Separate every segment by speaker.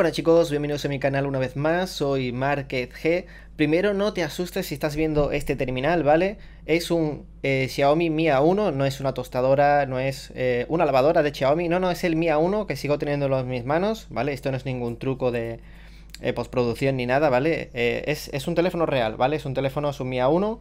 Speaker 1: Hola chicos, bienvenidos a mi canal una vez más, soy Market G. Primero no te asustes si estás viendo este terminal, ¿vale? Es un eh, Xiaomi Mi A1, no es una tostadora, no es eh, una lavadora de Xiaomi, no, no, es el Mi A1 que sigo teniendo en mis manos, ¿vale? Esto no es ningún truco de eh, postproducción ni nada, ¿vale? Es, un teléfono real, ¿vale? Es un teléfono, es un Mi A1,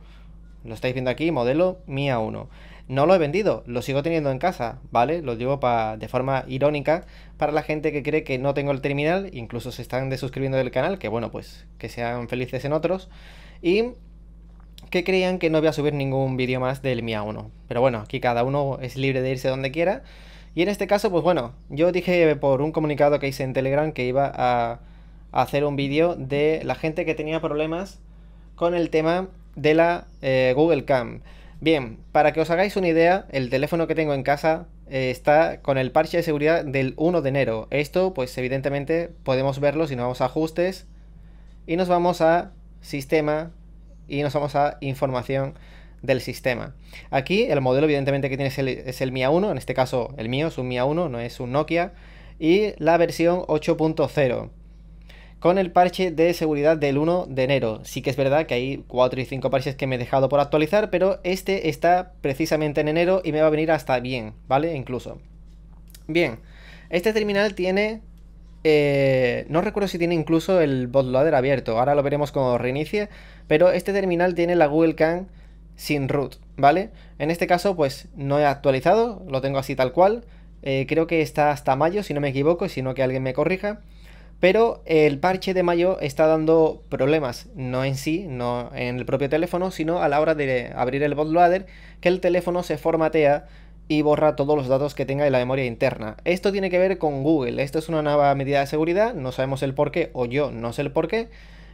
Speaker 1: lo estáis viendo aquí, modelo Mi A1. No lo he vendido, lo sigo teniendo en casa, ¿vale? Lo digo para de forma irónica para la gente que cree que no tengo el terminal, incluso se están desuscribiendo del canal, que bueno, pues que sean felices en otros. Y que creían que no voy a subir ningún vídeo más del Mia 1. Pero bueno, aquí cada uno es libre de irse donde quiera. Y en este caso, pues bueno, yo dije por un comunicado que hice en Telegram que iba a hacer un vídeo de la gente que tenía problemas con el tema de la eh, Google Cam. Bien, para que os hagáis una idea, el teléfono que tengo en casa eh, está con el parche de seguridad del 1 de enero. Esto, pues evidentemente podemos verlo si nos vamos a ajustes y nos vamos a sistema y nos vamos a información del sistema. Aquí el modelo evidentemente que tiene es el, es el 1, en este caso el mío es un MIA 1, no es un Nokia, y la versión 8.0 con el parche de seguridad del 1 de enero. Sí que es verdad que hay 4 y 5 parches que me he dejado por actualizar, pero este está precisamente en enero y me va a venir hasta bien, ¿vale? Incluso. Bien, este terminal tiene... Eh, no recuerdo si tiene incluso el bootloader abierto, ahora lo veremos cuando reinicie, pero este terminal tiene la Google Can sin root, ¿vale? En este caso pues no he actualizado, lo tengo así tal cual, eh, creo que está hasta mayo si no me equivoco, si no que alguien me corrija. Pero el parche de mayo está dando problemas, no en sí, no en el propio teléfono, sino a la hora de abrir el bootloader, que el teléfono se formatea y borra todos los datos que tenga en la memoria interna. Esto tiene que ver con Google, esto es una nueva medida de seguridad, no sabemos el por qué, o yo no sé el por qué,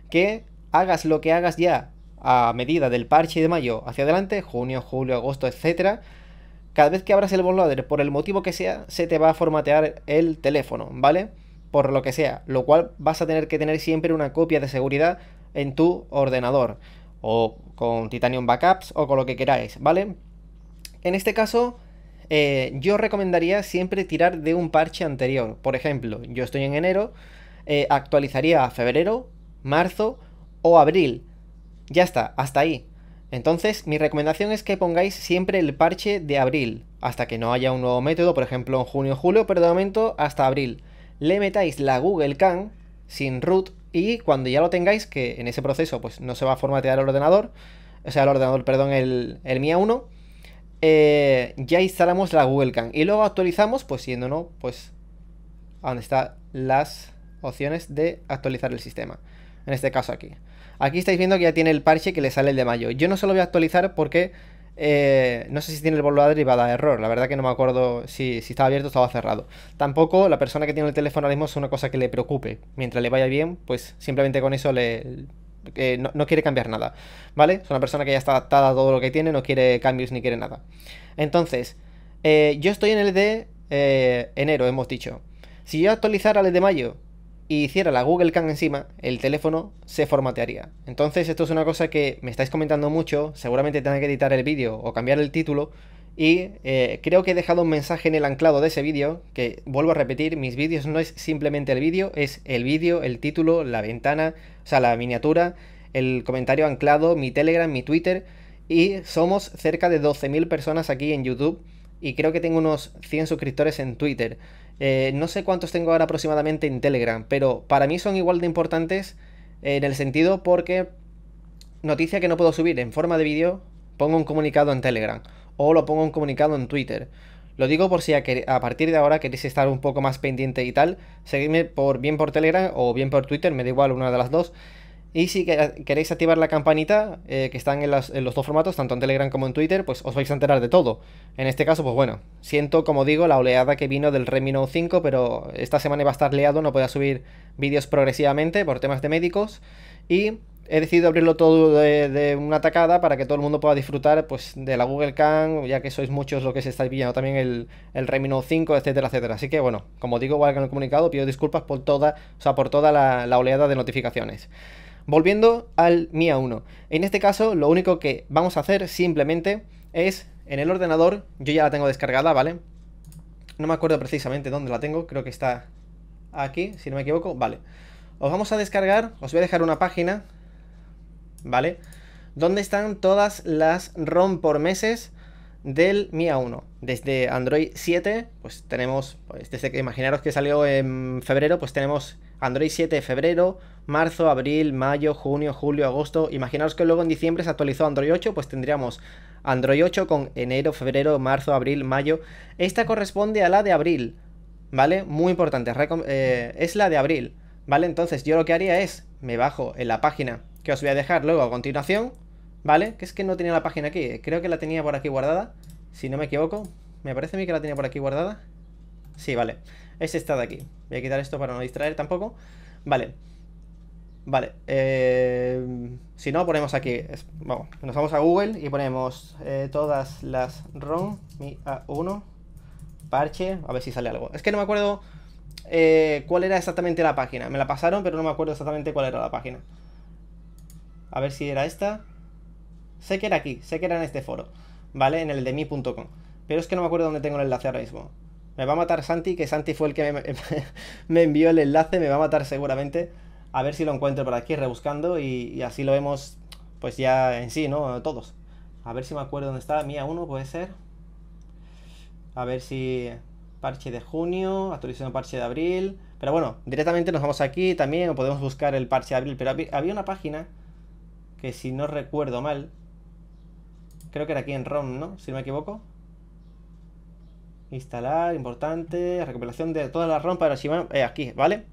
Speaker 1: que hagas lo que hagas ya a medida del parche de mayo hacia adelante, junio, julio, agosto, etcétera, cada vez que abras el bootloader por el motivo que sea, se te va a formatear el teléfono, ¿vale? por lo que sea, lo cual vas a tener que tener siempre una copia de seguridad en tu ordenador o con Titanium Backups o con lo que queráis, ¿vale? En este caso, eh, yo recomendaría siempre tirar de un parche anterior. Por ejemplo, yo estoy en enero, eh, actualizaría a febrero, marzo o abril. Ya está, hasta ahí. Entonces, mi recomendación es que pongáis siempre el parche de abril, hasta que no haya un nuevo método, por ejemplo en junio o julio, pero de momento hasta abril le metáis la Google CAN sin root y cuando ya lo tengáis, que en ese proceso pues no se va a formatear el ordenador, o sea, el ordenador, perdón, el, el MIA 1, eh, ya instalamos la Google CAN y luego actualizamos, pues siendo no, pues a donde están las opciones de actualizar el sistema. En este caso aquí. Aquí estáis viendo que ya tiene el parche que le sale el de mayo. Yo no se lo voy a actualizar porque eh, no sé si tiene el a dar error, la verdad que no me acuerdo si, si estaba abierto o estaba cerrado. Tampoco la persona que tiene el teléfono ahora mismo es una cosa que le preocupe. Mientras le vaya bien, pues simplemente con eso le... Eh, no, quiere cambiar nada, ¿vale? Es una persona que ya está adaptada a todo lo que tiene, no quiere cambios ni quiere nada. Entonces, eh, yo estoy en el de enero, hemos dicho. Si yo actualizara el de mayo, y hiciera la Google Can encima, el teléfono se formatearía. Entonces esto es una cosa que me estáis comentando mucho, seguramente tenga que editar el vídeo o cambiar el título, y eh, creo que he dejado un mensaje en el anclado de ese vídeo, que vuelvo a repetir, mis vídeos no es simplemente el vídeo, es el vídeo, el título, la ventana, o sea, la miniatura, el comentario anclado, mi Telegram, mi Twitter, y somos cerca de 12.000 personas aquí en YouTube, y creo que tengo unos 100 suscriptores en Twitter. Eh, no sé cuántos tengo ahora aproximadamente en Telegram, pero para mí son igual de importantes eh, en el sentido porque noticia que no puedo subir en forma de vídeo, pongo un comunicado en Telegram o lo pongo un comunicado en Twitter. Lo digo por si a, partir de ahora queréis estar un poco más pendiente y tal, seguidme por, bien por Telegram o bien por Twitter, me da igual una de las dos. Y si queréis activar la campanita, eh, que están en, los dos formatos, tanto en Telegram como en Twitter, pues os vais a enterar de todo. En este caso, pues bueno, siento, como digo, la oleada que vino del Remino 5, pero esta semana iba a estar liado, no podía subir vídeos progresivamente por temas de médicos. Y he decidido abrirlo todo de, una tacada para que todo el mundo pueda disfrutar pues, de la Google Cam, ya que sois muchos los que se estáis pillando también el, el 5, etcétera, etcétera. Así que bueno, como digo igual que en el comunicado, pido disculpas por toda, sea, por toda la oleada de notificaciones. Volviendo al MIA 1. En este caso, lo único que vamos a hacer simplemente es en el ordenador, yo ya la tengo descargada, ¿vale? No me acuerdo precisamente dónde la tengo, creo que está aquí, si no me equivoco, vale. Os vamos a descargar, os voy a dejar una página, ¿vale? Donde están todas las ROM por meses del MIA 1. Desde Android 7, pues tenemos, pues, desde que imaginaros que salió en febrero, pues tenemos Android 7 de febrero, marzo, abril, mayo, junio, julio, agosto. imaginaos que luego en diciembre se actualizó Android 8, pues tendríamos Android 8 con enero, febrero, marzo, abril, mayo. Esta corresponde a la de abril, ¿vale? Muy importante, eh, es la de abril, ¿vale? Entonces yo lo que haría es, me bajo en la página que os voy a dejar luego a continuación, ¿vale? Que es que no tenía la página aquí, eh, creo que la tenía por aquí guardada, si no me equivoco. Me parece a mí que la tenía por aquí guardada. Sí, vale. Es esta de aquí. Voy a quitar esto para no distraer tampoco. Vale. Vale, eh, si no, ponemos aquí, vamos, nos vamos a Google y ponemos eh, todas las ROM, mi A1, parche, a ver si sale algo. Es que no me acuerdo eh, cuál era exactamente la página, me la pasaron, pero no me acuerdo exactamente cuál era la página. A ver si era esta. Sé que era aquí, sé que era en este foro, ¿vale? En el de mi.com. Pero es que no me acuerdo dónde tengo el enlace ahora mismo. Me va a matar Santi, que Santi fue el que me envió el enlace, me va a matar seguramente a ver si lo encuentro por aquí rebuscando y, así lo vemos pues ya en sí, ¿no? Todos. A ver si me acuerdo dónde está. Mía 1 puede ser. A ver si parche de junio, actualizando parche de abril. Pero bueno, directamente nos vamos aquí también o podemos buscar el parche de abril. Pero había una página que si no recuerdo mal, creo que era aquí en ROM, ¿no? Si no me equivoco. Instalar, importante, recuperación de todas las ROM para Shimano. eh, aquí, ¿vale?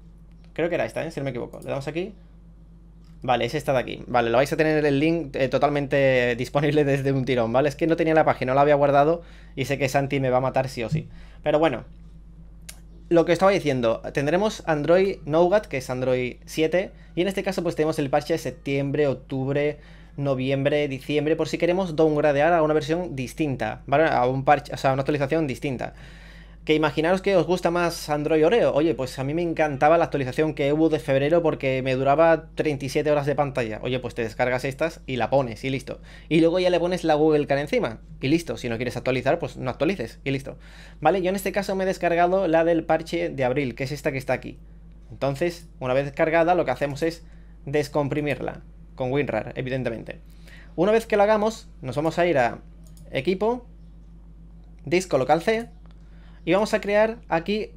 Speaker 1: Creo que era esta, ¿eh? si no me equivoco. Le damos aquí. Vale, es esta de aquí. Vale, lo vais a tener el link eh, totalmente disponible desde un tirón, ¿vale? Es que no tenía la página, no la había guardado y sé que Santi me va a matar sí o sí. Pero bueno, lo que estaba diciendo, tendremos Android Nougat, que es Android 7, y en este caso pues tenemos el parche de septiembre, octubre, noviembre, diciembre, por si queremos downgradear a una versión distinta, ¿vale? A un parche, o sea, a una actualización distinta. Que imaginaros que os gusta más Android Oreo. Oye, pues a mí me encantaba la actualización que hubo de febrero porque me duraba 37 horas de pantalla. Oye, pues te descargas estas y la pones y listo. Y luego ya le pones la Google Car encima y listo. Si no quieres actualizar, pues no actualices y listo. Vale, yo en este caso me he descargado la del parche de abril, que es esta que está aquí. Entonces, una vez cargada, lo que hacemos es descomprimirla con WinRAR, evidentemente. Una vez que lo hagamos, nos vamos a ir a equipo, disco local C y vamos a crear aquí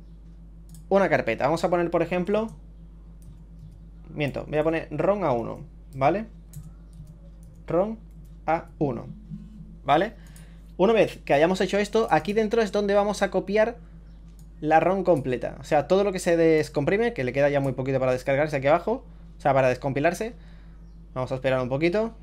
Speaker 1: una carpeta. Vamos a poner, por ejemplo... Miento, voy a poner ron A1, ¿vale? ron A1, ¿vale? Una vez que hayamos hecho esto, aquí dentro es donde vamos a copiar la ROM completa. O sea, todo lo que se descomprime, que le queda ya muy poquito para descargarse aquí abajo. O sea, para descompilarse. Vamos a esperar un poquito.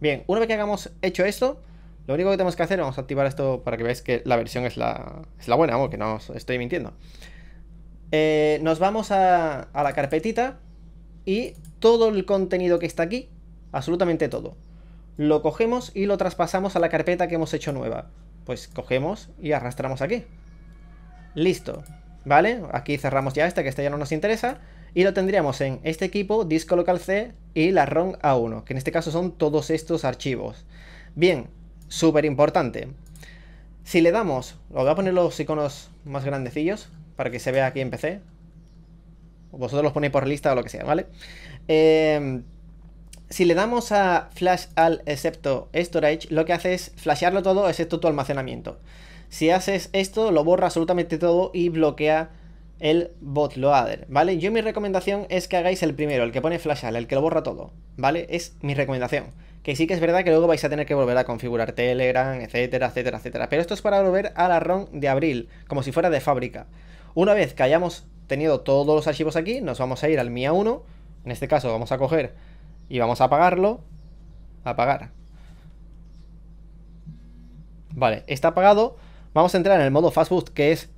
Speaker 1: Bien, una vez que hagamos hecho esto, lo único que tenemos que hacer, vamos a activar esto para que veáis que la versión es la, buena, vamos, que no os estoy mintiendo. Eh, nos vamos a, a la carpetita y todo el contenido que está aquí, absolutamente todo, lo cogemos y lo traspasamos a la carpeta que hemos hecho nueva. Pues cogemos y arrastramos aquí. Listo, ¿vale? Aquí cerramos ya esta, que esta ya no nos interesa. Y lo tendríamos en este equipo, disco local C y la ROM A1, que en este caso son todos estos archivos. Bien, súper importante. Si le damos, os voy a poner los iconos más grandecillos para que se vea aquí en PC. Vosotros los ponéis por lista o lo que sea, ¿vale? Eh, si le damos a flash al excepto storage, lo que hace es flashearlo todo excepto tu almacenamiento. Si haces esto, lo borra absolutamente todo y bloquea el botloader, ¿vale? Yo mi recomendación es que hagáis el primero, el que pone flash all, el que lo borra todo, ¿vale? Es mi recomendación. Que sí que es verdad que luego vais a tener que volver a configurar Telegram, etcétera, etcétera, etcétera. Pero esto es para volver a la ROM de abril, como si fuera de fábrica. Una vez que hayamos tenido todos los archivos aquí, nos vamos a ir al MIA 1. En este caso vamos a coger y vamos a apagarlo. Apagar. Vale, está apagado. Vamos a entrar en el modo fastboot que es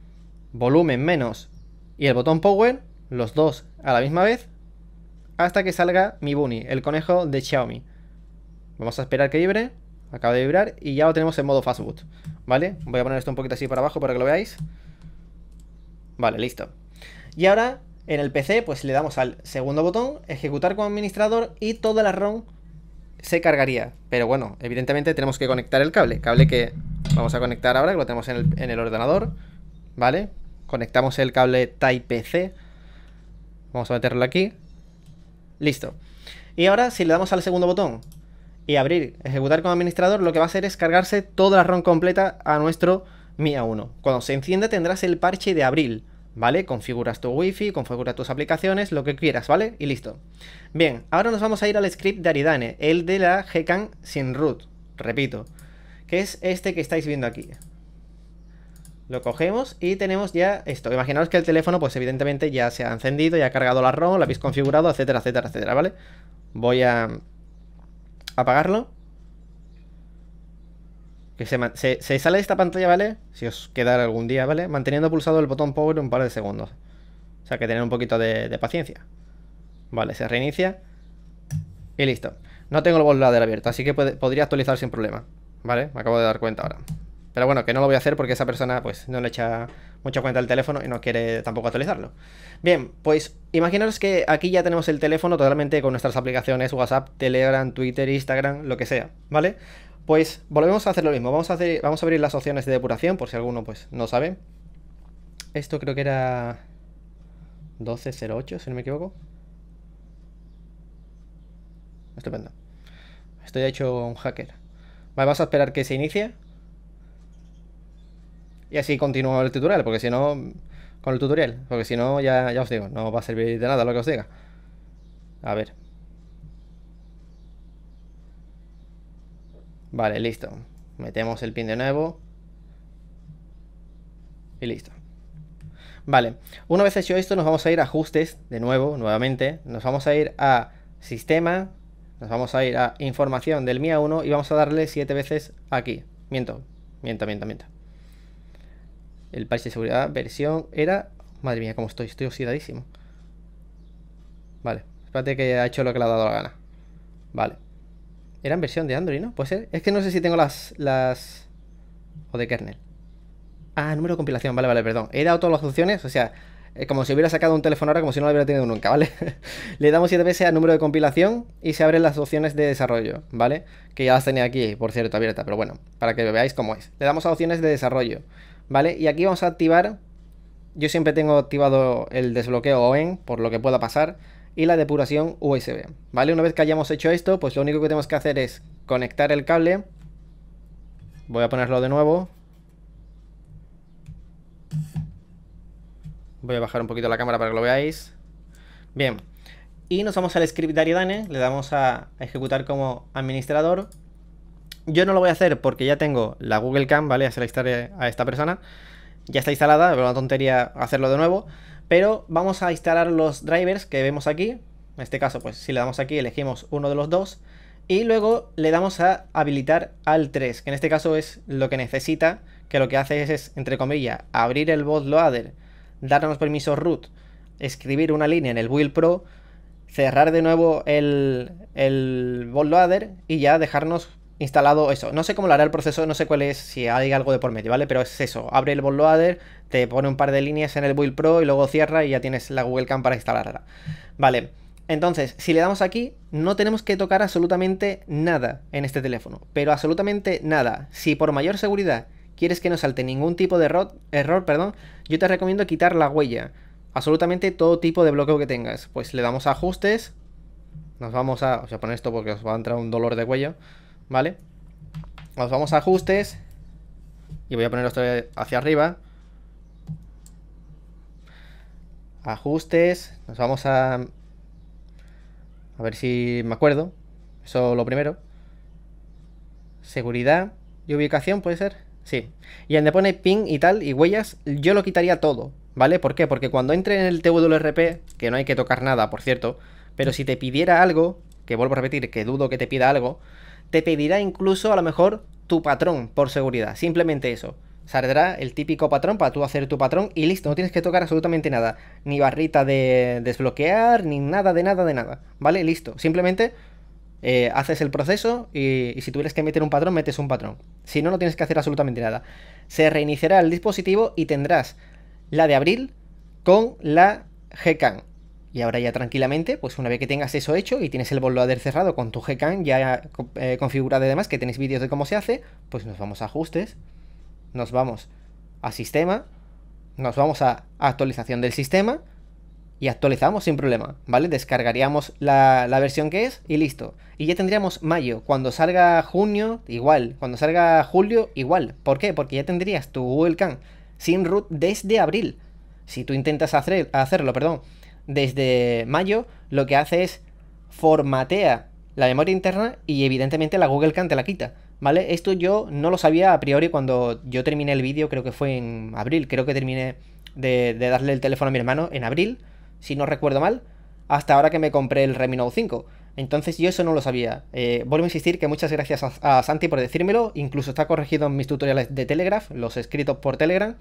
Speaker 1: volumen menos y el botón power, los dos a la misma vez, hasta que salga mi bunny, el conejo de Xiaomi. Vamos a esperar que vibre. Acaba de vibrar y ya lo tenemos en modo fastboot. ¿Vale? Voy a poner esto un poquito así para abajo para que lo veáis. Vale, listo. Y ahora en el PC pues le damos al segundo botón, ejecutar como administrador y toda la ROM se cargaría. Pero bueno, evidentemente tenemos que conectar el cable. Cable que vamos a conectar ahora, que lo tenemos en el, en el ordenador. ¿Vale? Conectamos el cable Type-C. Vamos a meterlo aquí. Listo. Y ahora si le damos al segundo botón, y abrir, ejecutar como administrador, lo que va a hacer es cargarse toda la ROM completa a nuestro MIA 1. Cuando se encienda tendrás el parche de abril, ¿vale? Configuras tu wifi, configuras tus aplicaciones, lo que quieras, ¿vale? Y listo. Bien, ahora nos vamos a ir al script de Aridane, el de la GCAN sin root, repito, que es este que estáis viendo aquí. Lo cogemos y tenemos ya esto. Imaginaos que el teléfono, pues evidentemente ya se ha encendido, ya ha cargado la ROM, la habéis configurado, etcétera, etcétera, etcétera, ¿vale? Voy a apagarlo. Que se, sale de esta pantalla, ¿vale? Si os queda algún día, ¿vale? Manteniendo pulsado el botón power un par de segundos. O sea, que tener un poquito de, paciencia. Vale, se reinicia. Y listo. No tengo el volador abierto, así que podría actualizar sin problema. ¿Vale? Me acabo de dar cuenta ahora. Pero bueno, que no lo voy a hacer porque esa persona pues no le echa mucha cuenta al teléfono y no quiere tampoco actualizarlo. Bien, pues imaginaros que aquí ya tenemos el teléfono totalmente con nuestras aplicaciones WhatsApp, Telegram, Twitter, Instagram, lo que sea, ¿vale? Pues volvemos a hacer lo mismo. Vamos a, hacer, vamos a abrir las opciones de depuración por si alguno pues no sabe. Esto creo que era 1208, si no me equivoco. Estupendo. Estoy hecho un hacker. Vale, vamos a esperar que se inicie. Y así continúo el tutorial, porque si no, con el tutorial, porque si no, ya, ya os digo, no va a servir de nada lo que os diga. A ver. Vale, listo. Metemos el pin de nuevo. Y listo. Vale, una vez hecho esto nos vamos a ir a ajustes de nuevo, nuevamente. Nos vamos a ir a sistema, nos vamos a ir a información del MIA 1 y vamos a darle 7 veces aquí. Miento, miento, miento, miento. El parche de seguridad versión era... Madre mía, cómo estoy, estoy oxidadísimo. Vale, espérate que ha hecho lo que le ha dado la gana. Vale. Era en versión de Android, ¿no? Puede ser. Es que no sé si tengo las... las... O de kernel. Ah, número de compilación. Vale, vale, perdón. He dado todas las opciones. O sea, eh, como si hubiera sacado un teléfono ahora, como si no lo hubiera tenido nunca, ¿vale? Le damos 7 veces al número de compilación y se abren las opciones de desarrollo, ¿vale? Que ya las tenía aquí, por cierto, abierta, pero bueno, para que veáis cómo es. Le damos a opciones de desarrollo ¿vale? Y aquí vamos a activar, yo siempre tengo activado el desbloqueo OEN, por lo que pueda pasar, y la depuración USB, ¿vale? Una vez que hayamos hecho esto, pues lo único que tenemos que hacer es conectar el cable, voy a ponerlo de nuevo, voy a bajar un poquito la cámara para que lo veáis, bien, y nos vamos al script de le damos a ejecutar como administrador, yo no lo voy a hacer porque ya tengo la Google Cam, ¿vale? hacer a esta persona. Ya está instalada, es una tontería hacerlo de nuevo. Pero vamos a instalar los drivers que vemos aquí. En este caso, pues si le damos aquí, elegimos uno de los dos. Y luego le damos a habilitar al 3, que en este caso es lo que necesita, que lo que hace es, entre comillas, abrir el Bootloader, darnos permiso root, escribir una línea en el build pro, cerrar de nuevo el, el Bootloader y ya dejarnos instalado eso. No sé cómo lo hará el proceso, no sé cuál es, si hay algo de por medio, ¿vale? Pero es eso, abre el bootloader, te pone un par de líneas en el build pro y luego cierra y ya tienes la Google Cam para instalarla. Vale, entonces, si le damos aquí, no tenemos que tocar absolutamente nada en este teléfono, pero absolutamente nada. Si por mayor seguridad quieres que no salte ningún tipo de error, error perdón, yo te recomiendo quitar la huella. Absolutamente todo tipo de bloqueo que tengas. Pues le damos a ajustes. Nos vamos a... o sea poner esto porque os va a entrar un dolor de cuello. ¿vale? Nos vamos a ajustes y voy a poner esto hacia arriba. Ajustes, nos vamos a... A ver si me acuerdo. Eso lo primero. Seguridad y ubicación, ¿puede ser? Sí. Y donde pone ping y tal, y huellas, yo lo quitaría todo, ¿vale? ¿Por qué? Porque cuando entre en el TWRP, que no hay que tocar nada, por cierto, pero si te pidiera algo, que vuelvo a repetir, que dudo que te pida algo, te pedirá incluso a lo mejor tu patrón por seguridad, simplemente eso. Saldrá el típico patrón para tú hacer tu patrón y listo, no tienes que tocar absolutamente nada. Ni barrita de desbloquear, ni nada de nada de nada. ¿Vale? Listo. Simplemente eh, haces el proceso y, si tuvieras que meter un patrón, metes un patrón. Si no, no tienes que hacer absolutamente nada. Se reiniciará el dispositivo y tendrás la de abril con la GCAN. Y ahora ya tranquilamente, pues una vez que tengas eso hecho y tienes el bootloader cerrado con tu GCAN ya eh, configurado y demás, que tenéis vídeos de cómo se hace, pues nos vamos a ajustes, nos vamos a sistema, nos vamos a actualización del sistema y actualizamos sin problema, ¿vale? Descargaríamos la, versión que es y listo. Y ya tendríamos mayo, cuando salga junio, igual, cuando salga julio, igual. ¿Por qué? Porque ya tendrías tu Google sin root desde abril. Si tú intentas hacer, hacerlo, perdón, desde mayo, lo que hace es formatea la memoria interna y evidentemente la Google Can te la quita. ¿Vale? Esto yo no lo sabía a priori cuando yo terminé el vídeo, creo que fue en abril, creo que terminé de, darle el teléfono a mi hermano en abril, si no recuerdo mal, hasta ahora que me compré el Redmi Note 5. Entonces yo eso no lo sabía. Eh, vuelvo a insistir que muchas gracias a, Santi por decírmelo, incluso está corregido en mis tutoriales de Telegraph, los escritos por Telegram.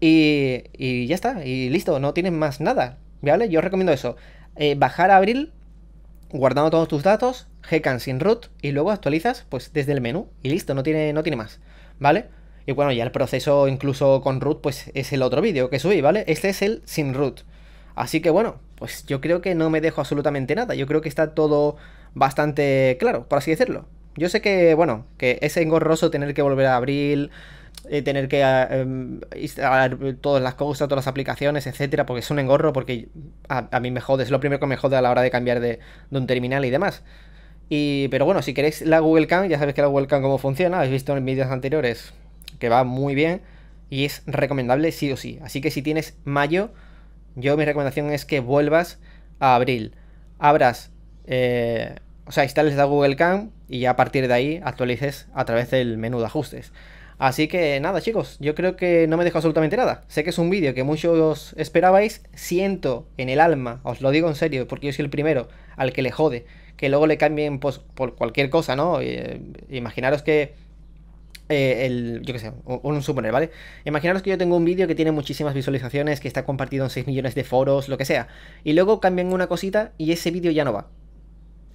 Speaker 1: Y, y ya está, y listo, no tienes más nada. ¿Vale? Yo recomiendo eso. Eh, bajar a abril, guardando todos tus datos, Gcan sin root, y luego actualizas pues desde el menú. Y listo, no tiene, no tiene más. ¿Vale? Y bueno, ya el proceso incluso con root, pues es el otro vídeo que subí, ¿vale? Este es el sin root. Así que bueno, pues yo creo que no me dejo absolutamente nada. Yo creo que está todo bastante claro, por así decirlo. Yo sé que, bueno, que es engorroso tener que volver a abril, eh, tener que ah, em, instalar todas las cosas, todas las aplicaciones, etcétera, porque es un engorro, porque a, mí me jode, es lo primero que me jode a la hora de cambiar de, un terminal y demás. pero bueno, si queréis la Google Cam, ya sabéis que la Google Cam cómo funciona, habéis visto en vídeos anteriores que va muy bien y es recomendable sí o sí. Así que si tienes mayo, yo mi recomendación es que vuelvas a abril. Abras, eh, o sea, instales la Google Cam y ya a partir de ahí actualices a través del menú de ajustes. Así que nada chicos, yo creo que no me dejo absolutamente nada. Sé que es un vídeo que muchos esperabais, siento en el alma, os lo digo en serio, porque yo soy el primero al que le jode, que luego le cambien pues, por cualquier cosa, ¿no? Eh, imaginaros que... Eh, el, yo qué sé, un, un, suponer, ¿vale? Imaginaros que yo tengo un vídeo que tiene muchísimas visualizaciones, que está compartido en 6 millones de foros, lo que sea, y luego cambian una cosita y ese vídeo ya no va.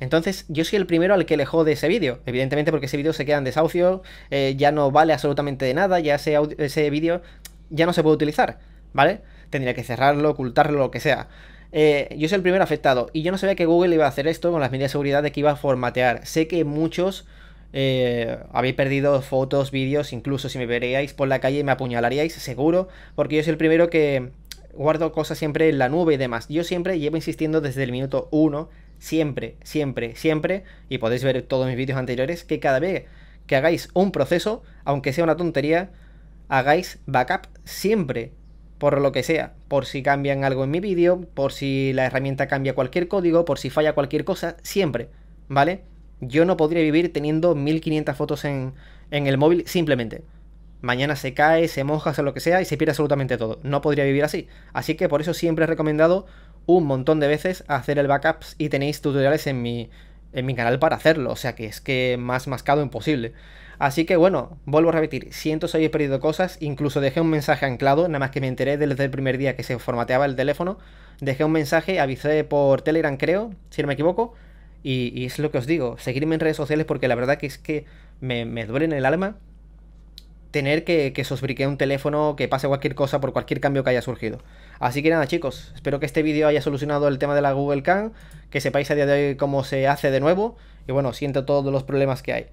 Speaker 1: Entonces yo soy el primero al que le jode ese vídeo, evidentemente porque ese vídeo se queda en desahucio, eh, ya no vale absolutamente de nada, ya ese, ese vídeo ya no se puede utilizar, ¿vale? Tendría que cerrarlo, ocultarlo, lo que sea. Eh, yo soy el primero afectado y yo no sabía que Google iba a hacer esto con las medidas de seguridad de que iba a formatear. Sé que muchos eh, habéis perdido fotos, vídeos, incluso si me veríais por la calle me apuñalaríais, seguro, porque yo soy el primero que guardo cosas siempre en la nube y demás. Yo siempre llevo insistiendo desde el minuto 1 siempre, siempre, siempre, y podéis ver todos mis vídeos anteriores, que cada vez que hagáis un proceso, aunque sea una tontería, hagáis backup siempre, por lo que sea, por si cambian algo en mi vídeo, por si la herramienta cambia cualquier código, por si falla cualquier cosa, siempre, ¿vale? Yo no podría vivir teniendo 1500 fotos en, en el móvil simplemente. Mañana se cae, se moja, o lo que sea y se pierde absolutamente todo. No podría vivir así. Así que por eso siempre he recomendado un montón de veces hacer el backups y tenéis tutoriales en mi, en mi canal para hacerlo, o sea que es que más mascado imposible. Así que bueno, vuelvo a repetir, siento si habéis perdido cosas, incluso dejé un mensaje anclado, nada más que me enteré desde el primer día que se formateaba el teléfono, dejé un mensaje, avisé por Telegram creo, si no me equivoco, y, es lo que os digo, seguirme en redes sociales porque la verdad que es que me, me duele en el alma tener que, que un teléfono, que pase cualquier cosa por cualquier cambio que haya surgido. Así que nada chicos, espero que este vídeo haya solucionado el tema de la Google Can, que sepáis a día de hoy cómo se hace de nuevo, y bueno, siento todos los problemas que hay.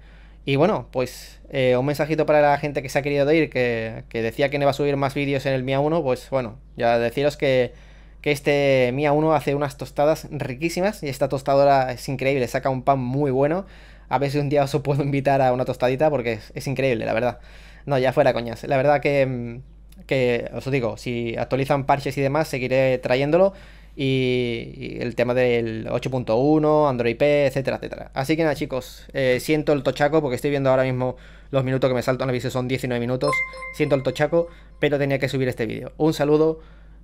Speaker 1: Y bueno, pues eh, un mensajito para la gente que se ha querido ir, que, decía que no iba a subir más vídeos en el Mia 1, pues bueno, ya deciros que, este Mia 1 hace unas tostadas riquísimas y esta tostadora es increíble, saca un pan muy bueno. A ver si un día os puedo invitar a una tostadita porque es, es increíble, la verdad. No, ya fuera coñas. La verdad que... Mm, que os digo, si actualizan parches y demás, seguiré trayéndolo. Y, el tema del 8.1, Android P, etcétera, etcétera. Así que nada, chicos, eh, siento el tochaco porque estoy viendo ahora mismo los minutos que me saltan. Aviso son 19 minutos. Siento el tochaco, pero tenía que subir este vídeo. Un saludo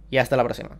Speaker 1: y hasta la próxima.